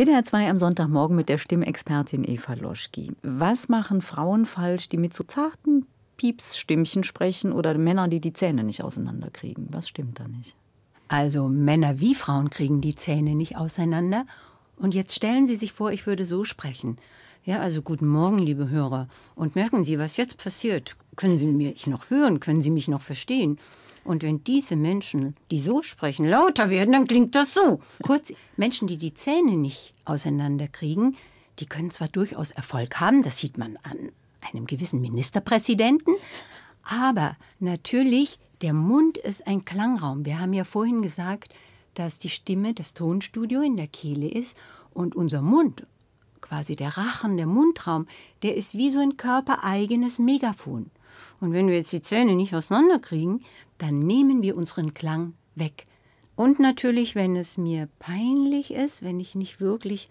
WDR 2 am Sonntagmorgen mit der Stimmexpertin Eva Loschki. Was machen Frauen falsch, die mit so zarten Piepsstimmchen sprechen oder Männer, die die Zähne nicht auseinanderkriegen? Was stimmt da nicht? Also Männer wie Frauen kriegen die Zähne nicht auseinander. Und jetzt stellen Sie sich vor, ich würde so sprechen. Ja, also guten Morgen, liebe Hörer. Und merken Sie, was jetzt passiert. Können Sie mich noch hören? Können Sie mich noch verstehen? Und wenn diese Menschen, die so sprechen, lauter werden, dann klingt das so. Kurz, Menschen, die die Zähne nicht auseinanderkriegen, die können zwar durchaus Erfolg haben, das sieht man an einem gewissen Ministerpräsidenten, aber natürlich, der Mund ist ein Klangraum. Wir haben ja vorhin gesagt, dass die Stimme das Tonstudio in der Kehle ist und unser Mund quasi der Rachen, der Mundraum, der ist wie so ein körpereigenes Megafon. Und wenn wir jetzt die Zähne nicht auseinanderkriegen, dann nehmen wir unseren Klang weg. Und natürlich, wenn es mir peinlich ist, wenn ich nicht wirklich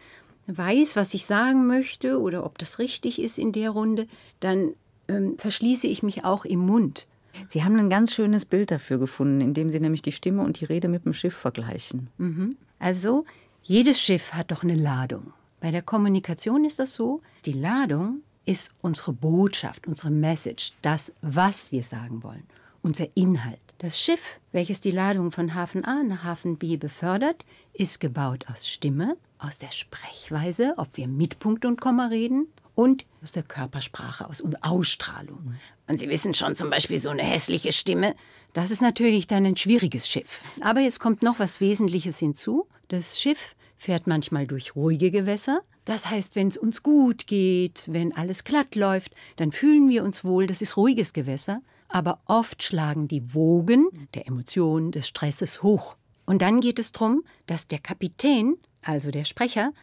weiß, was ich sagen möchte oder ob das richtig ist in der Runde, dann ähm, verschließe ich mich auch im Mund. Sie haben ein ganz schönes Bild dafür gefunden, indem Sie nämlich die Stimme und die Rede mit dem Schiff vergleichen. Mhm. Also, jedes Schiff hat doch eine Ladung. Bei der Kommunikation ist das so, die Ladung ist unsere Botschaft, unsere Message, das, was wir sagen wollen, unser Inhalt. Das Schiff, welches die Ladung von Hafen A nach Hafen B befördert, ist gebaut aus Stimme, aus der Sprechweise, ob wir mit Punkt und Komma reden, und aus der Körpersprache, aus und Ausstrahlung. Und Sie wissen schon, zum Beispiel so eine hässliche Stimme, das ist natürlich dann ein schwieriges Schiff. Aber jetzt kommt noch was Wesentliches hinzu. Das Schiff fährt manchmal durch ruhige Gewässer. Das heißt, wenn es uns gut geht, wenn alles glatt läuft, dann fühlen wir uns wohl, das ist ruhiges Gewässer. Aber oft schlagen die Wogen der Emotionen, des Stresses hoch. Und dann geht es darum, dass der Kapitän, also der Sprecher,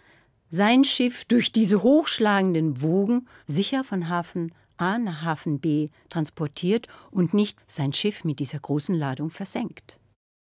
sein Schiff durch diese hochschlagenden Wogen sicher von Hafen A nach Hafen B transportiert und nicht sein Schiff mit dieser großen Ladung versenkt.